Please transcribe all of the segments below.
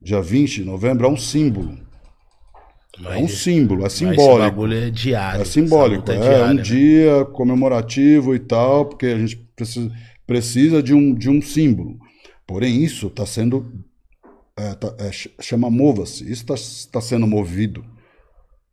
dia 20 de novembro, é um símbolo. Mas, é um símbolo, é simbólico. Esse bagulho é diário. É simbólico, é, é diária, um né? dia comemorativo e tal, porque a gente precisa, precisa de, um, de um símbolo. Porém, isso está sendo. É, tá, é, chama mova-se. Isso está tá sendo movido,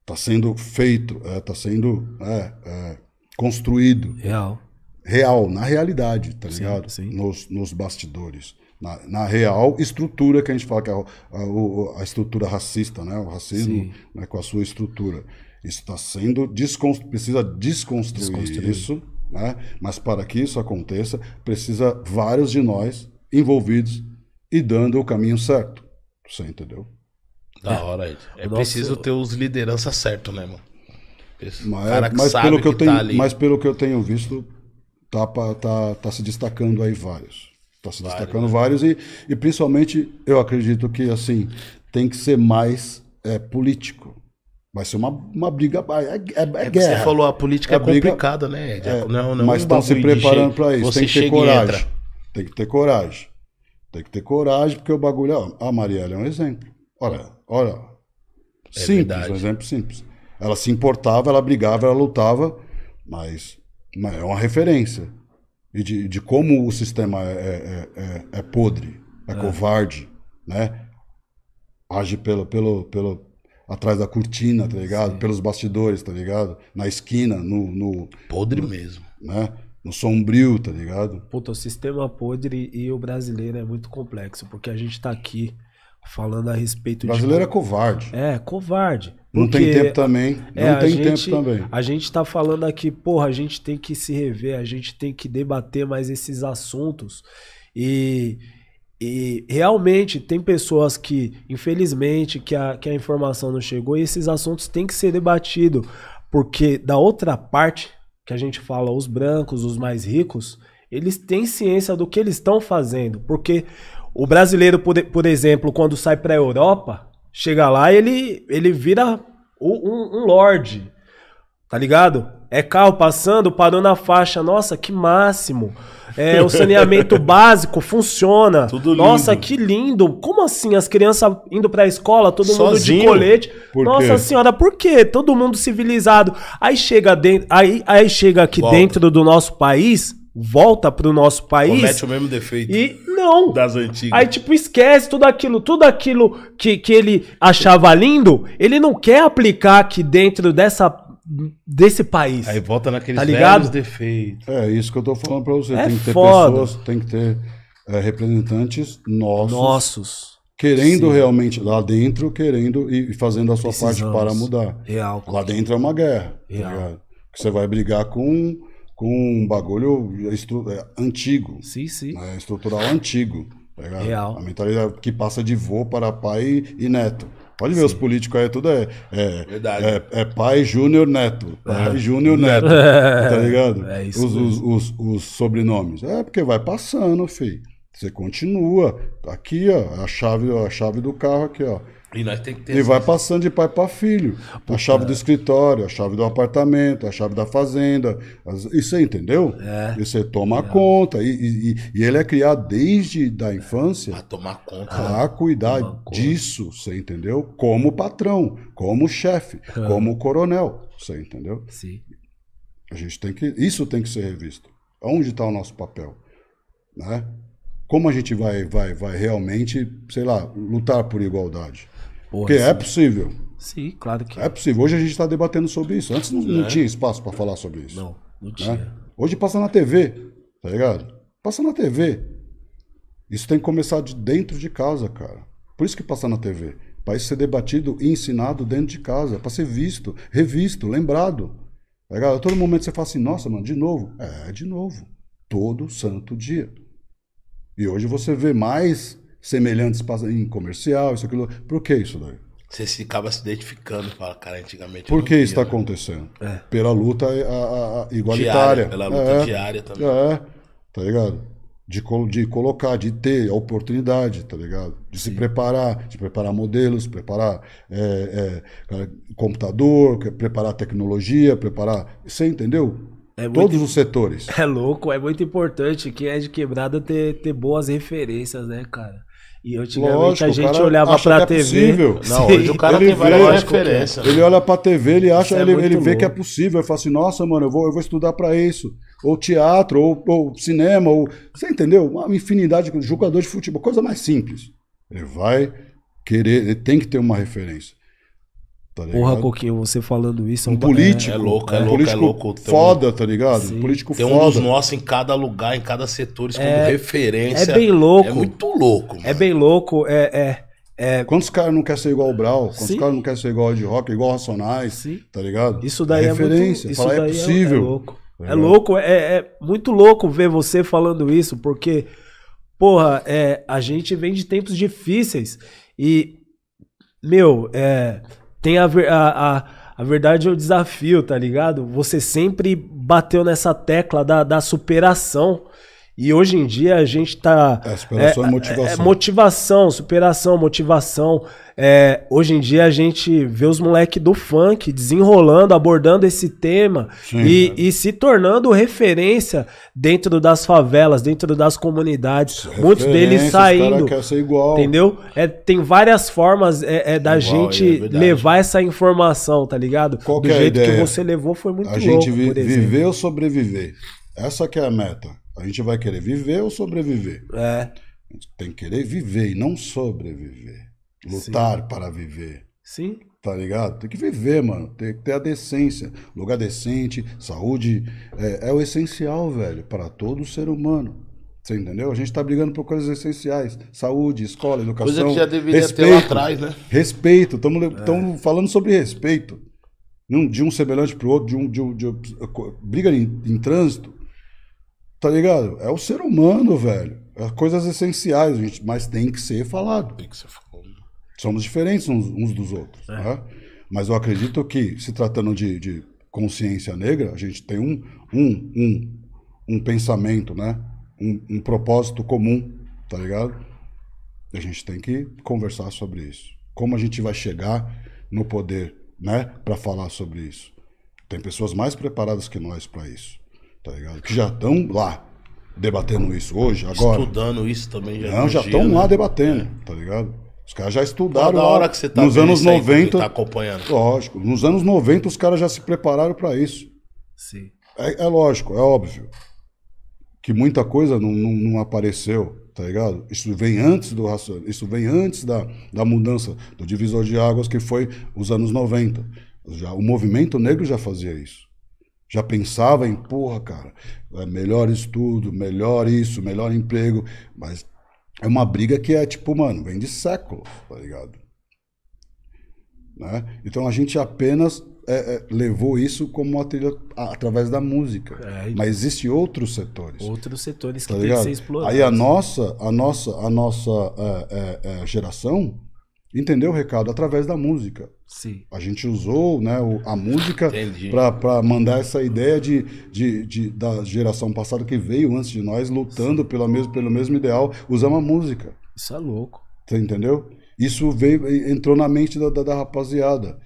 está sendo feito, está é, sendo é, construído. Real. Real, na realidade, tá sim, ligado? Sim. Nos, nos bastidores na, na, real estrutura que a gente fala que é a, a, a estrutura racista, né? O racismo né, com a sua estrutura. Isso está sendo desconstruído, precisa desconstruir, desconstruir. isso, né? Mas para que isso aconteça, precisa vários de nós envolvidos e dando o caminho certo. Você entendeu? Da é. hora, Ed. É, preciso ter os lideranças certo, né, mano? mas, é, mas pelo que, que eu tenho, tá mas pelo que eu tenho visto, tá, tá, tá se destacando aí vários. Está se vários, destacando né? vários e, e principalmente eu acredito que assim tem que ser mais é, político. Vai ser uma, uma briga. É, é, é, é guerra. Você falou, a política é, é briga, complicada, né? É, não, não, mas estão se preparando para isso. Tem que ter coragem. Tem que ter coragem. Tem que ter coragem, porque o bagulho. Ó, a Marielle é um exemplo. Olha, olha. simples, um exemplo simples. Ela se importava, ela brigava, ela lutava, mas, mas é uma referência e de, de como o sistema é, é, é, é, é podre, é, é, covarde, né? Age pelo, pelo, pelo, atrás da cortina, tá ligado? Sim. Pelos bastidores, tá ligado? Na esquina, no. no podre no, mesmo. Né? No sombrio, tá ligado? Puta, o sistema podre e o brasileiro é muito complexo, porque a gente tá aqui falando a respeito o brasileiro de. Brasileiro é covarde. É, covarde. Não tem tempo também. É, não é, tem gente, tempo também. A gente está falando aqui, porra, a gente tem que se rever, a gente tem que debater mais esses assuntos. E, e realmente tem pessoas que, infelizmente, que a, que a informação não chegou e esses assuntos têm que ser debatidos. Porque da outra parte, que a gente fala, os brancos, os mais ricos, eles têm ciência do que eles estão fazendo. Porque o brasileiro, por, por exemplo, quando sai para a Europa, Chega lá e ele, ele vira um, um, lorde. Tá ligado? É carro passando, parou na faixa. Nossa, que máximo. É, o saneamento básico funciona. Tudo lindo. Nossa, que lindo. Como assim? As crianças indo pra escola, todo Sozinho? mundo de colete. Nossa senhora, por quê? Todo mundo civilizado. Aí chega, de... aí, aí chega aqui volta. dentro do nosso país, volta pro nosso país. Comete o mesmo defeito. E não. Das antigas. Aí, tipo, esquece tudo aquilo. Tudo aquilo que, que ele achava lindo, ele não quer aplicar aqui dentro dessa desse país. Aí volta naqueles tá ligado? defeitos. É isso que eu tô falando para você. É tem que ter foda. pessoas, tem que ter é, representantes nossos. Nossos. Querendo Sim. realmente, lá dentro, querendo e fazendo a sua parte para mudar. Real. Lá dentro é uma guerra. Tá Real. Tá você vai brigar com com um bagulho é, antigo. Sim, sim. Né? Estrutural antigo. Tá Real. A mentalidade que passa de vô para pai e neto. Pode ver, Sim. os políticos aí tudo é. É, é, é, pai, Júnior, Neto. Pai, é. Júnior, Neto. É. Tá ligado? É isso. Os, os, os, os, sobrenomes. É, porque vai passando, filho. Você continua. Tá aqui, ó, a chave, a chave do carro aqui, ó. E nós tem que ter. E vai passando de pai para filho. Puta. A chave do escritório, a chave do apartamento, a chave da fazenda. Isso aí, entendeu? É. Isso aí toma é. conta. E, e, e, ele é criado desde da infância. A tomar conta. A cuidar disso, conta. você entendeu? Como patrão, como chefe, é. como coronel. Você entendeu? Sim. A gente tem que. Isso tem que ser revisto. Onde está o nosso papel? Né? Como a gente vai, vai, vai realmente, sei lá, lutar por igualdade? Porque sim. é possível. Sim, claro que é. É possível. Hoje a gente está debatendo sobre isso. Antes não, não é. tinha espaço para falar sobre isso. Não, não né? tinha. Né? Hoje passa na TV, tá ligado? Passa na TV. Isso tem que começar de dentro de casa, cara. Por isso que passa na TV. Para isso ser debatido e ensinado dentro de casa. É para ser visto, revisto, lembrado. Tá ligado? A todo momento você fala assim, nossa, mano, de novo. É, de novo. Todo santo dia. E hoje você vê mais semelhantes em comercial, isso, aquilo. Por que isso daí? Você se acaba se identificando, fala, cara, antigamente. Por que isso está né? acontecendo? É. Pela luta é, a, a, igualitária. Diária, pela luta é, diária também. É, tá ligado? De, de colocar, de ter a oportunidade, tá ligado? De Sim. se preparar, de preparar modelos, preparar é, é computador, preparar tecnologia, preparar. Você entendeu? É Todos os setores. É louco, é muito importante que é de quebrada ter, ter boas referências, né, cara? E antigamente Lógico, a gente olhava pra TV. É não, hoje o cara ele tem várias vê, referências. Ele olha pra TV, ele acha, é ele, ele vê que é possível. Ele fala assim, nossa, mano, eu vou, eu vou estudar pra isso. Ou teatro, ou, ou cinema, ou. Você entendeu? Uma infinidade de jogador de futebol, coisa mais simples. Ele vai querer, ele tem que ter uma referência. Tá Porra, Coquinho, você falando isso. é Um político. É louco, é, é louco, é louco. Foda, tá ligado? Político Tem um foda. dos nossos em cada lugar, em cada setor, como é, referência. É bem louco. É muito louco. É mano. É bem louco, é, é. é, Quantos caras não querem ser igual o Brau? Quantos caras não querem ser igual o Ed Rock, igual o Racionais? Sim. Tá ligado? Isso daí é, é referência. Muito, isso é possível. É, louco. Tá é, louco, é, muito louco ver você falando isso, porque, porra, é, a gente vem de tempos difíceis. E, meu, é tem a, a, a, a verdade é o desafio, tá ligado? Você sempre bateu nessa tecla da, da superação. E hoje em dia a gente está. É, superação é, é, motivação. É, motivação, superação, motivação. É, hoje em dia a gente vê os moleques do funk desenrolando, abordando esse tema Sim, e, né? e, se tornando referência dentro das favelas, dentro das comunidades. Muitos deles saindo. Quer ser igual. Entendeu? É, tem várias formas é, é da igual, é gente levar essa informação, tá ligado? Qual Do jeito ideia? que você levou foi muito a louco. A gente vi, viver ou sobreviver. Essa que é a meta. A gente vai querer viver ou sobreviver? É. A gente tem que querer viver e não sobreviver. Lutar Sim. para viver. Sim. Tá ligado? Tem que viver, mano. Tem que ter a decência. Lugar decente, saúde. É, é o essencial, velho, para todo ser humano. Você entendeu? A gente tá brigando por coisas essenciais. Saúde, escola, educação. Coisa que já deveria respeito, ter lá atrás, né? Respeito. Estamos é. falando sobre respeito. De um semelhante pro outro, de um. De um, de um briga em, em trânsito Tá ligado? É o ser humano, velho. É coisas essenciais, gente, mas tem que ser falado. Tem que ser falado. Somos diferentes uns, uns dos outros. É. Né? Mas eu acredito que, se tratando de, de consciência negra, a gente tem um, um, um, um pensamento, né? Um, um propósito comum, tá ligado? A gente tem que conversar sobre isso. Como a gente vai chegar no poder, né? Para falar sobre isso. Tem pessoas mais preparadas que nós para isso tá ligado? Que já estão lá debatendo isso hoje, agora. Estudando isso também já. Não, já estão lá né? debatendo, é. tá ligado? Os caras já estudaram. Toda hora que você tá nos anos 90, tá acompanhando. Lógico, nos anos 90 os caras já se prepararam para isso. Sim. É, é, lógico, é óbvio que muita coisa não, não, não apareceu, tá ligado? Isso vem antes do isso vem antes da, da mudança do divisor de águas que foi os anos 90. Já, o movimento negro já fazia isso. Já pensava em, porra, cara, é melhor estudo, melhor isso, melhor emprego. Mas é uma briga que é tipo, mano, vem de séculos, tá ligado? Né? Então a gente apenas é, é, levou isso como uma trilha através da música. É, Mas existem outros setores. Outros setores tá que tem que ser explorados. Aí a né? nossa, a nossa, a nossa é, é, geração entendeu o recado através da música. Sim. A gente usou né, a música para mandar essa ideia de, de, de, da geração passada que veio antes de nós, lutando pela mesmo, pelo mesmo ideal, usando a música. Isso é louco. Você entendeu? Isso veio, entrou na mente da, da, da rapaziada.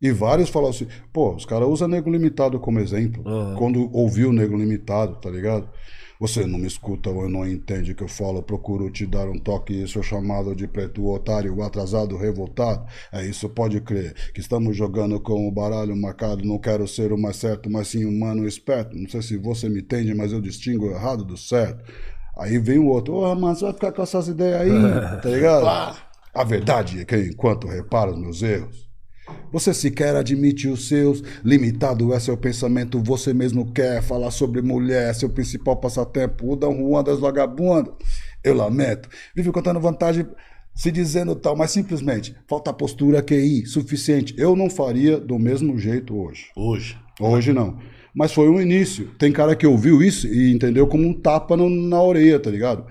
E vários falaram assim, pô, os caras usam Negro Limitado como exemplo, uhum. quando ouviu o Negro Limitado, tá ligado? Você não me escuta ou não entende o que eu falo, procuro te dar um toque, isso é chamado de preto otário, atrasado, revoltado. É isso, pode crer, que estamos jogando com o baralho marcado, não quero ser o mais certo, mas sim humano esperto. Não sei se você me entende, mas eu distingo o errado do certo. Aí vem o outro, ô, oh, mas você vai ficar com essas ideias aí, tá ligado? A verdade é que enquanto reparo os meus erros, você sequer admite os seus, limitado é seu pensamento. Você mesmo quer falar sobre mulher, seu principal passatempo, o Dom Juan das vagabundas. Eu lamento. Vive contando vantagem, se dizendo tal, mas simplesmente falta postura QI suficiente. Eu não faria do mesmo jeito hoje. Hoje? Hoje não. Mas foi um início. Tem cara que ouviu isso e entendeu como um tapa no, na orelha, tá ligado?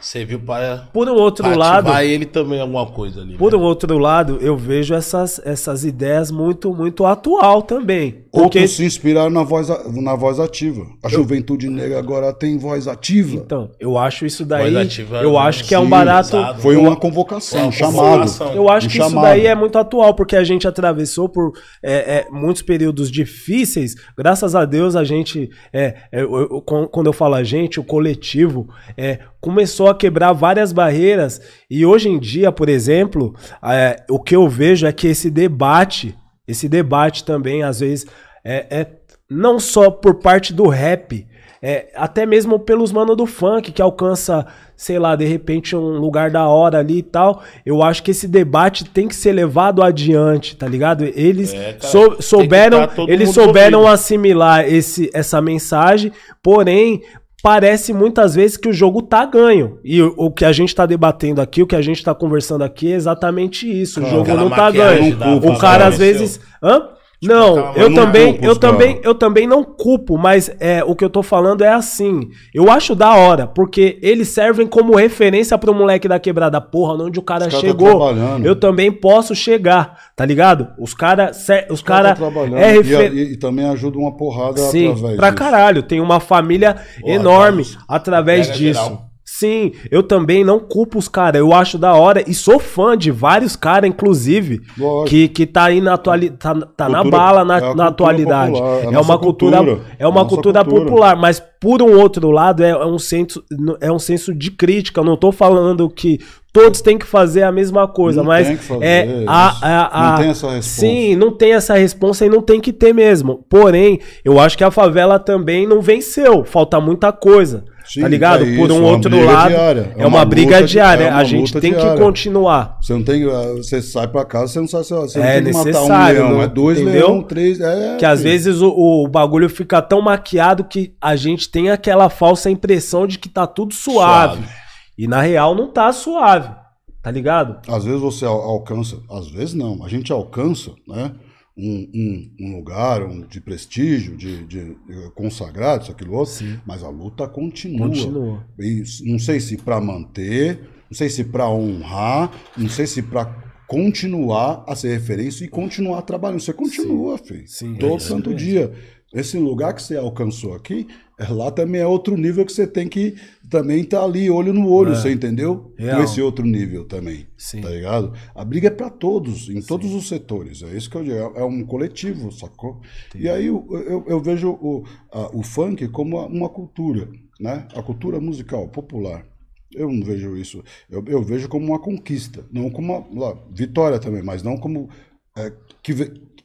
Serviu para. Por um outro lado. ele também alguma coisa ali. Por né? um outro lado, eu vejo essas, essas ideias muito muito atual também. Porque... Outros se inspiraram na voz, na voz ativa. A eu... juventude negra agora tem voz ativa. Então, eu acho isso daí. É eu acho que é um barato. foi uma convocação, um chamado. Eu acho um que chamado. isso daí é muito atual, porque a gente atravessou por é, é, muitos períodos difíceis. Graças a Deus, a gente. É, eu, é, eu, quando eu falo a gente, o coletivo é, começou a quebrar várias barreiras. E hoje em dia, por exemplo, é, o que eu vejo é que esse debate, esse debate também, às vezes, é, é não só por parte do rap, é, até mesmo pelos manos do funk que alcança, sei lá, de repente um lugar da hora ali e tal. Eu acho que esse debate tem que ser levado adiante, tá ligado? Eles é, sou, tá souberam, eles souberam assimilar esse, essa mensagem, porém parece muitas vezes que o jogo tá ganho. E o, o que a gente tá debatendo aqui, o que a gente tá conversando aqui é exatamente isso. Claro, o jogo não tá ganho. o cara às vezes. Hã? Tipo, não, eu também, eu também, eu também não culpo, mas é, o que eu tô falando é assim. Eu acho da hora, porque eles servem como referência pro moleque da quebrada, porra, onde o cara, tá chegou. Tá eu também posso chegar, tá ligado? Os cara, os cara, cara tá é refer... e, e, também ajuda uma porrada Sim, através pra disso. caralho, tem uma família enorme Deus. através Era disso. Geral. Sim, eu também não culpo os caras. Eu acho da hora e sou fã de vários caras, inclusive, que, que tá aí na atualidade. Tá, tá cultura, na bala na, é na atualidade. Popular, é, uma cultura, cultura, é uma cultura, cultura, popular, mas por um outro lado, é, é, um senso, é um senso de crítica. Eu não tô falando que todos têm que fazer a mesma coisa, não mas tem que fazer, é a, a, a, não tem essa resposta. Sim, não tem essa resposta e não tem que ter mesmo. Porém, eu acho que a favela também não venceu, falta muita coisa. Tá Sim, tá ligado? É Por um é outro lado, diária. É, é uma, uma briga é diária. É uma a gente tem diária. que continuar. Você não tem, ah, você sai para casa, você não sai, você é não tem que matar um leão, não, é dois entendeu? leão, três, é, que às vezes o, o, bagulho fica tão maquiado que a gente tem aquela falsa impressão de que tá tudo suave. suave. E na real não tá suave, tá ligado? Às vezes você alcança, às vezes não. A gente alcança, né? Um, um, um lugar um, de prestígio, de, de, eh, consagrado, isso, aquilo outro, Sim. mas a luta continua. Continua. E não sei se para manter, não sei se para honrar, não sei se para continuar a ser referência e continuar trabalhando. Você continua, Sim. filho. Sim, todo é, santo dia. Esse lugar que você alcançou aqui, é, lá também é outro nível que você tem que também estar tá ali olho no olho, é. você entendeu? Real. Com esse outro nível também. Sim. Tá ligado? A briga é para todos, em Sim. todos os setores. É isso que eu digo. É, é um coletivo, sacou? E aí eu, eu, eu vejo o, a, o funk como uma cultura, né? A cultura musical popular. Eu não vejo isso. Eu, eu vejo como uma conquista, não como uma lá, vitória também, mas não como é, que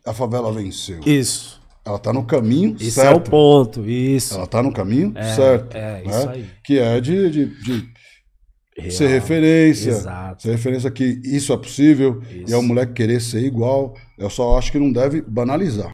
a favela venceu. Isso ela está no caminho isso certo. Isso é o ponto, isso. Ela está no caminho é, certo. É, né? isso aí. Que é de, de, de ser referência. Exato. Ser referência que isso é possível. Isso. E é o moleque querer ser igual. Eu só acho que não deve banalizar.